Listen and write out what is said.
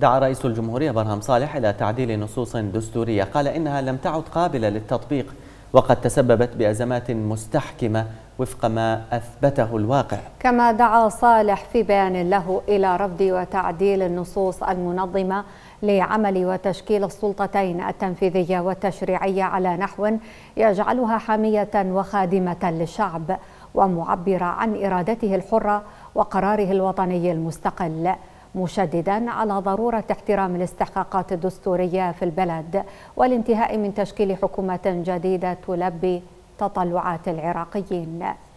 دعا رئيس الجمهورية برهم صالح إلى تعديل نصوص دستورية قال إنها لم تعد قابلة للتطبيق وقد تسببت بأزمات مستحكمة وفق ما أثبته الواقع كما دعا صالح في بيان له إلى رفض وتعديل النصوص المنظمة لعمل وتشكيل السلطتين التنفيذية والتشريعية على نحو يجعلها حامية وخادمة للشعب ومعبرة عن إرادته الحرة وقراره الوطني المستقل مشددا على ضرورة احترام الاستحقاقات الدستورية في البلد والانتهاء من تشكيل حكومة جديدة تلبي تطلعات العراقيين